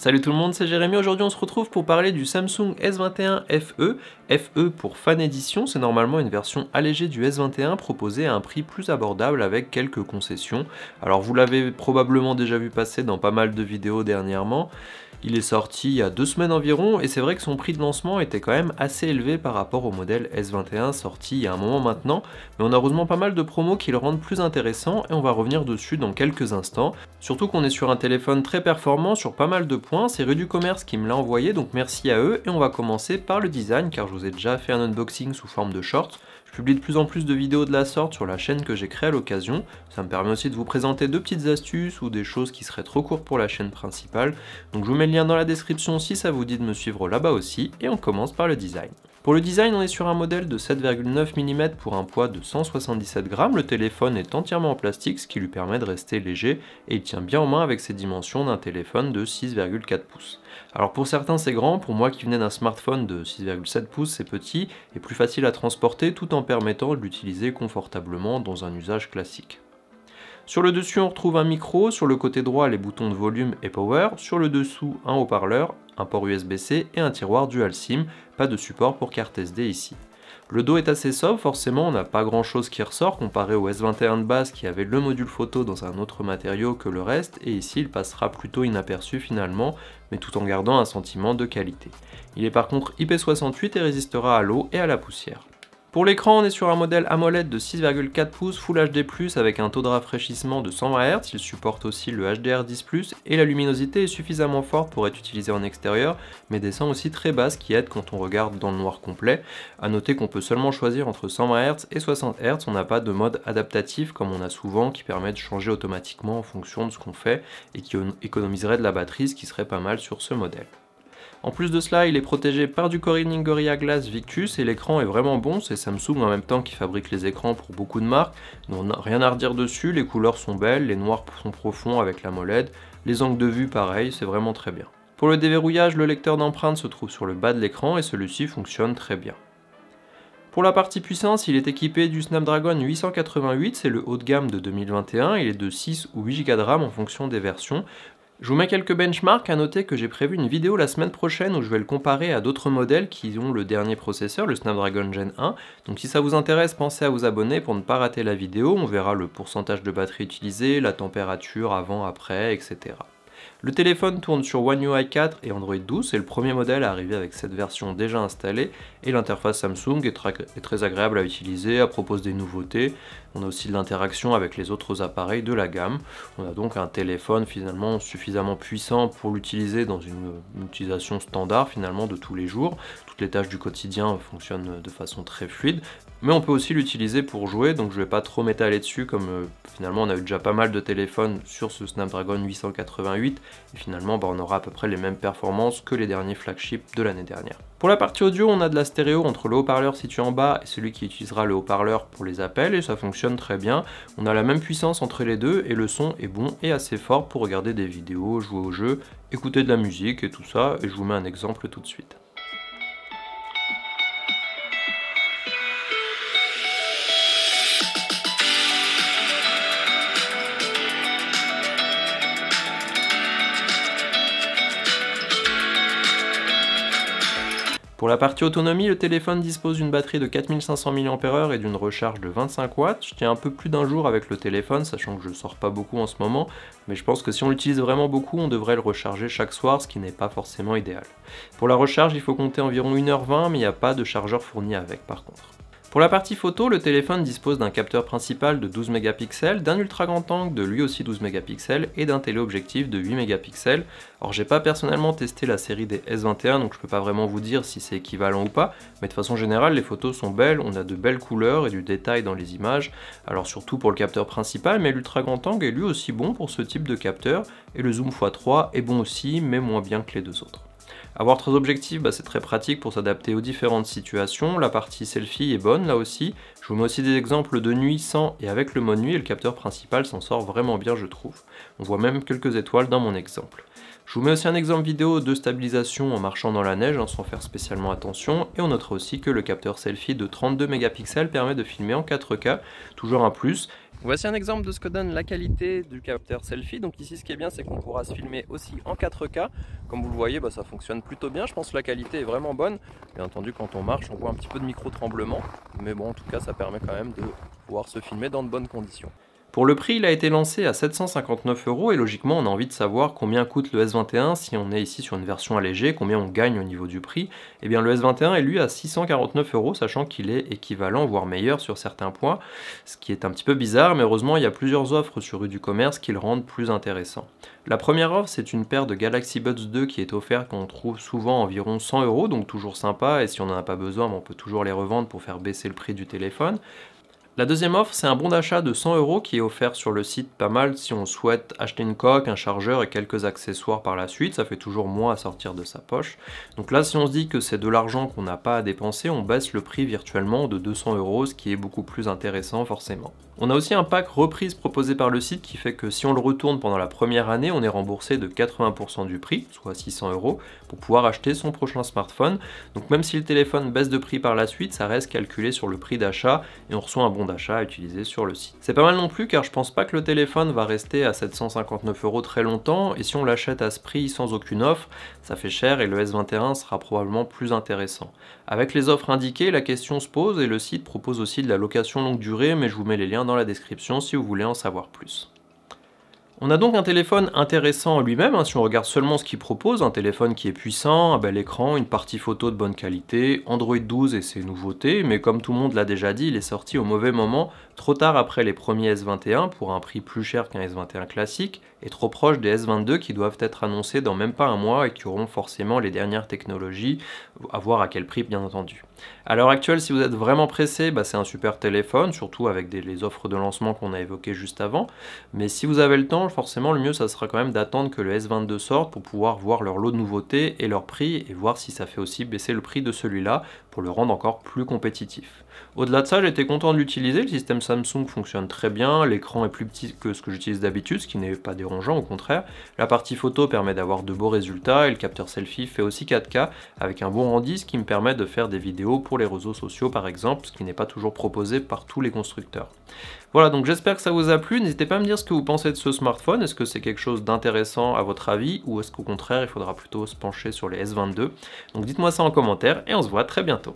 Salut tout le monde, c'est Jérémy. Aujourd'hui, on se retrouve pour parler du Samsung S21 FE. FE pour Fan Edition, c'est normalement une version allégée du S21 proposée à un prix plus abordable avec quelques concessions. Alors, vous l'avez probablement déjà vu passer dans pas mal de vidéos dernièrement. Il est sorti il y a deux semaines environ et c'est vrai que son prix de lancement était quand même assez élevé par rapport au modèle S21 sorti il y a un moment maintenant, mais on a heureusement pas mal de promos qui le rendent plus intéressant et on va revenir dessus dans quelques instants. Surtout qu'on est sur un téléphone très performant sur pas mal de c'est Rue du Commerce qui me l'a envoyé, donc merci à eux. Et on va commencer par le design, car je vous ai déjà fait un unboxing sous forme de short. Je publie de plus en plus de vidéos de la sorte sur la chaîne que j'ai créée à l'occasion. Ça me permet aussi de vous présenter deux petites astuces ou des choses qui seraient trop courtes pour la chaîne principale. Donc je vous mets le lien dans la description si ça vous dit de me suivre là-bas aussi. Et on commence par le design. Pour le design, on est sur un modèle de 7,9 mm pour un poids de 177 grammes. Le téléphone est entièrement en plastique, ce qui lui permet de rester léger et il tient bien en main avec ses dimensions d'un téléphone de 6,4 pouces. Alors pour certains c'est grand, pour moi qui venais d'un smartphone de 6,7 pouces c'est petit et plus facile à transporter tout en permettant de l'utiliser confortablement dans un usage classique. Sur le dessus, on retrouve un micro, sur le côté droit, les boutons de volume et power, sur le dessous, un haut-parleur, un port USB-C et un tiroir dual SIM pas de support pour carte SD ici. Le dos est assez sobre, forcément on n'a pas grand chose qui ressort comparé au S21 de base qui avait le module photo dans un autre matériau que le reste et ici il passera plutôt inaperçu finalement mais tout en gardant un sentiment de qualité. Il est par contre IP68 et résistera à l'eau et à la poussière. Pour l'écran, on est sur un modèle AMOLED de 6,4 pouces Full HD+, avec un taux de rafraîchissement de 120 Hz, il supporte aussi le HDR10+, et la luminosité est suffisamment forte pour être utilisée en extérieur, mais descend aussi très basse qui aide quand on regarde dans le noir complet. A noter qu'on peut seulement choisir entre 120 Hz et 60 Hz, on n'a pas de mode adaptatif comme on a souvent, qui permet de changer automatiquement en fonction de ce qu'on fait, et qui économiserait de la batterie, ce qui serait pas mal sur ce modèle. En plus de cela, il est protégé par du Corning Gorilla Glass Victus et l'écran est vraiment bon, c'est Samsung en même temps qui fabrique les écrans pour beaucoup de marques, donc rien à redire dessus, les couleurs sont belles, les noirs sont profonds avec la molette, les angles de vue pareil, c'est vraiment très bien. Pour le déverrouillage, le lecteur d'empreintes se trouve sur le bas de l'écran et celui-ci fonctionne très bien. Pour la partie puissance, il est équipé du Snapdragon 888, c'est le haut de gamme de 2021, il est de 6 ou 8 Go de RAM en fonction des versions. Je vous mets quelques benchmarks, à noter que j'ai prévu une vidéo la semaine prochaine où je vais le comparer à d'autres modèles qui ont le dernier processeur, le Snapdragon Gen 1. Donc si ça vous intéresse, pensez à vous abonner pour ne pas rater la vidéo, on verra le pourcentage de batterie utilisée, la température avant, après, etc. Le téléphone tourne sur One UI 4 et Android 12, c'est le premier modèle à arriver avec cette version déjà installée et l'interface Samsung est, très agréable à utiliser, elle propose des nouveautés, on a aussi l'interaction avec les autres appareils de la gamme. On a donc un téléphone finalement suffisamment puissant pour l'utiliser dans une, une utilisation standard finalement de tous les jours. Toutes les tâches du quotidien fonctionnent de façon très fluide, mais on peut aussi l'utiliser pour jouer, donc je ne vais pas trop m'étaler dessus, comme euh, finalement on a eu déjà pas mal de téléphones sur ce Snapdragon 888, et finalement bah, on aura à peu près les mêmes performances que les derniers flagships de l'année dernière. Pour la partie audio, on a de la stéréo entre le haut-parleur situé en bas et celui qui utilisera le haut-parleur pour les appels, et ça fonctionne très bien. On a la même puissance entre les deux, et le son est bon et assez fort pour regarder des vidéos, jouer au jeu, écouter de la musique et tout ça, et je vous mets un exemple tout de suite. Pour la partie autonomie, le téléphone dispose d'une batterie de 4500 mAh et d'une recharge de 25 watts. Je tiens un peu plus d'un jour avec le téléphone, sachant que je ne sors pas beaucoup en ce moment, mais je pense que si on l'utilise vraiment beaucoup, on devrait le recharger chaque soir, ce qui n'est pas forcément idéal. Pour la recharge, il faut compter environ 1h20, mais il n'y a pas de chargeur fourni avec par contre. Pour la partie photo, le téléphone dispose d'un capteur principal de 12 mégapixels, d'un ultra grand angle de lui aussi 12 mégapixels et d'un téléobjectif de 8 mégapixels. Alors j'ai pas personnellement testé la série des S21 donc je peux pas vraiment vous dire si c'est équivalent ou pas, mais de façon générale les photos sont belles, on a de belles couleurs et du détail dans les images, alors surtout pour le capteur principal, mais l'ultra grand angle est lui aussi bon pour ce type de capteur et le zoom x3 est bon aussi mais moins bien que les deux autres. Avoir trois objectifs, bah, c'est très pratique pour s'adapter aux différentes situations. La partie selfie est bonne là aussi. Je vous mets aussi des exemples de nuit sans et avec le mode nuit et le capteur principal s'en sort vraiment bien je trouve. On voit même quelques étoiles dans mon exemple. Je vous mets aussi un exemple vidéo de stabilisation en marchant dans la neige hein, sans faire spécialement attention et on notera aussi que le capteur selfie de 32 mégapixels permet de filmer en 4K, toujours un plus. Voici un exemple de ce que donne la qualité du capteur selfie. Donc ici ce qui est bien c'est qu'on pourra se filmer aussi en 4K. Comme vous le voyez bah, ça fonctionne plutôt bien, je pense que la qualité est vraiment bonne. Bien entendu quand on marche on voit un petit peu de micro tremblement mais bon en tout cas ça permet quand même de pouvoir se filmer dans de bonnes conditions. Pour le prix, il a été lancé à 759 euros et logiquement, on a envie de savoir combien coûte le S21 si on est ici sur une version allégée, combien on gagne au niveau du prix. Eh bien, le S21 est lui à 649 euros, sachant qu'il est équivalent, voire meilleur sur certains points, ce qui est un petit peu bizarre, mais heureusement, il y a plusieurs offres sur rue du commerce qui le rendent plus intéressant. La première offre, c'est une paire de Galaxy Buds 2 qui est offerte qu'on trouve souvent environ 100 euros, donc toujours sympa, et si on n'en a pas besoin, ben, on peut toujours les revendre pour faire baisser le prix du téléphone. La deuxième offre, c'est un bon d'achat de 100 euros qui est offert sur le site pas mal si on souhaite acheter une coque, un chargeur et quelques accessoires par la suite. Ça fait toujours moins à sortir de sa poche. Donc là, si on se dit que c'est de l'argent qu'on n'a pas à dépenser, on baisse le prix virtuellement de 200 euros, ce qui est beaucoup plus intéressant forcément. On a aussi un pack reprise proposé par le site qui fait que si on le retourne pendant la première année, on est remboursé de 80% du prix, soit 600 euros, pour pouvoir acheter son prochain smartphone. Donc même si le téléphone baisse de prix par la suite, ça reste calculé sur le prix d'achat et on reçoit un bon d'achat à utiliser sur le site. C'est pas mal non plus car je pense pas que le téléphone va rester à 759 euros très longtemps et si on l'achète à ce prix sans aucune offre, ça fait cher et le S21 sera probablement plus intéressant. Avec les offres indiquées, la question se pose et le site propose aussi de la location longue durée mais je vous mets les liens dans la description si vous voulez en savoir plus. On a donc un téléphone intéressant en lui-même, hein, si on regarde seulement ce qu'il propose, un téléphone qui est puissant, un bel écran, une partie photo de bonne qualité, Android 12 et ses nouveautés, mais comme tout le monde l'a déjà dit, il est sorti au mauvais moment trop tard après les premiers S21 pour un prix plus cher qu'un S21 classique et trop proche des S22 qui doivent être annoncés dans même pas un mois et qui auront forcément les dernières technologies, à voir à quel prix bien entendu. À l'heure actuelle, si vous êtes vraiment pressé, bah, c'est un super téléphone, surtout avec les offres de lancement qu'on a évoquées juste avant. Mais si vous avez le temps, forcément le mieux ça sera quand même d'attendre que le S22 sorte pour pouvoir voir leur lot de nouveautés et leur prix et voir si ça fait aussi baisser le prix de celui-là pour le rendre encore plus compétitif. Au-delà de ça, j'étais content de l'utiliser, le système Samsung fonctionne très bien, l'écran est plus petit que ce que j'utilise d'habitude, ce qui n'est pas dérangeant, au contraire. La partie photo permet d'avoir de beaux résultats et le capteur selfie fait aussi 4K avec un bon rendu, ce qui me permet de faire des vidéos pour les réseaux sociaux par exemple, ce qui n'est pas toujours proposé par tous les constructeurs. Voilà, donc j'espère que ça vous a plu. N'hésitez pas à me dire ce que vous pensez de ce smartphone. Est-ce que c'est quelque chose d'intéressant à votre avis ou est-ce qu'au contraire, il faudra plutôt se pencher sur les S22 Donc dites-moi ça en commentaire et on se voit très bientôt.